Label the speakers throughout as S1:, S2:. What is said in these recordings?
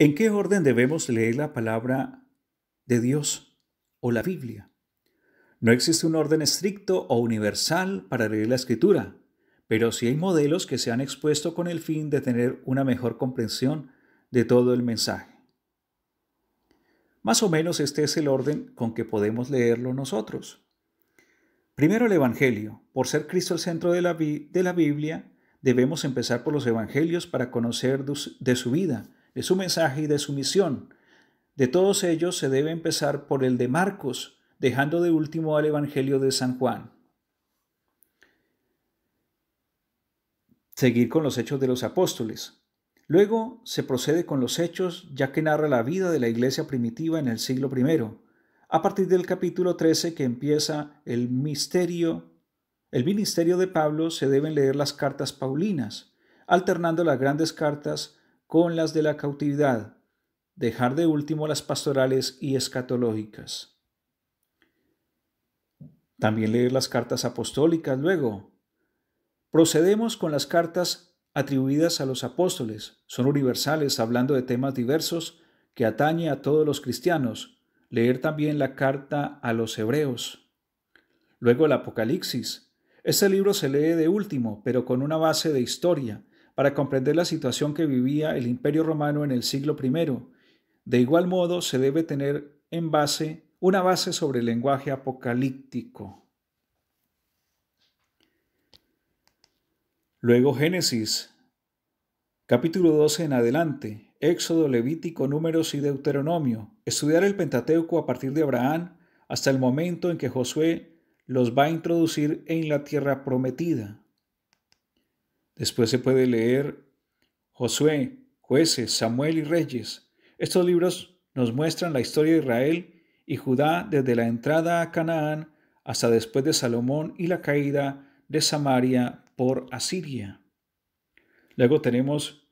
S1: ¿En qué orden debemos leer la palabra de Dios o la Biblia? No existe un orden estricto o universal para leer la escritura, pero sí hay modelos que se han expuesto con el fin de tener una mejor comprensión de todo el mensaje. Más o menos este es el orden con que podemos leerlo nosotros. Primero el Evangelio. Por ser Cristo el centro de la, de la Biblia, debemos empezar por los Evangelios para conocer de su vida de su mensaje y de su misión. De todos ellos se debe empezar por el de Marcos, dejando de último al Evangelio de San Juan. Seguir con los hechos de los apóstoles. Luego se procede con los hechos, ya que narra la vida de la iglesia primitiva en el siglo I, a partir del capítulo 13 que empieza el misterio. El ministerio de Pablo se deben leer las cartas paulinas, alternando las grandes cartas con las de la cautividad, dejar de último las pastorales y escatológicas. También leer las cartas apostólicas luego. Procedemos con las cartas atribuidas a los apóstoles. Son universales, hablando de temas diversos que atañe a todos los cristianos. Leer también la carta a los hebreos. Luego el Apocalipsis. Este libro se lee de último, pero con una base de historia, para comprender la situación que vivía el Imperio romano en el siglo I. De igual modo, se debe tener en base una base sobre el lenguaje apocalíptico. Luego Génesis, capítulo 12 en adelante, Éxodo, Levítico, Números y Deuteronomio. Estudiar el Pentateuco a partir de Abraham hasta el momento en que Josué los va a introducir en la tierra prometida. Después se puede leer Josué, Jueces, Samuel y Reyes. Estos libros nos muestran la historia de Israel y Judá desde la entrada a Canaán hasta después de Salomón y la caída de Samaria por Asiria. Luego tenemos,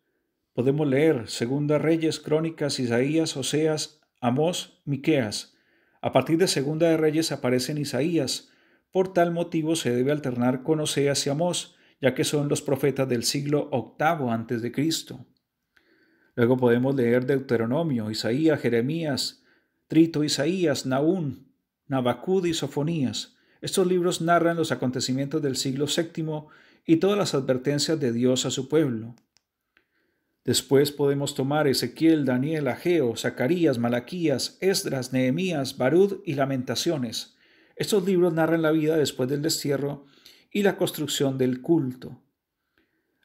S1: podemos leer Segunda Reyes, Crónicas, Isaías, Oseas, Amós, Miqueas. A partir de Segunda de Reyes aparecen Isaías. Por tal motivo se debe alternar con Oseas y Amós ya que son los profetas del siglo VIII antes de Cristo. Luego podemos leer Deuteronomio, Isaías, Jeremías, Trito, Isaías, Naún, Nabacud y Sofonías. Estos libros narran los acontecimientos del siglo VII y todas las advertencias de Dios a su pueblo. Después podemos tomar Ezequiel, Daniel, Ageo, Zacarías, Malaquías, Esdras, Nehemías, Barud y Lamentaciones. Estos libros narran la vida después del destierro y la construcción del culto.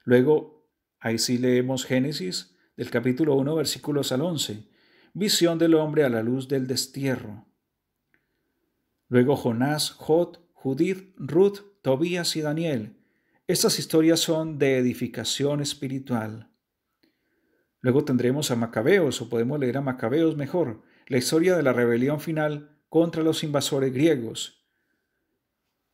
S1: Luego, ahí sí leemos Génesis del capítulo 1 versículos al 11, visión del hombre a la luz del destierro. Luego Jonás, Jod, Judith, Ruth, Tobías y Daniel. Estas historias son de edificación espiritual. Luego tendremos a Macabeos, o podemos leer a Macabeos mejor, la historia de la rebelión final contra los invasores griegos,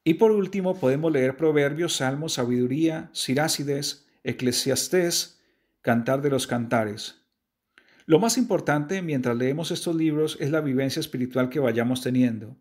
S1: y por último, podemos leer Proverbios, Salmos, Sabiduría, Sirácides, Eclesiastés, Cantar de los Cantares. Lo más importante mientras leemos estos libros es la vivencia espiritual que vayamos teniendo.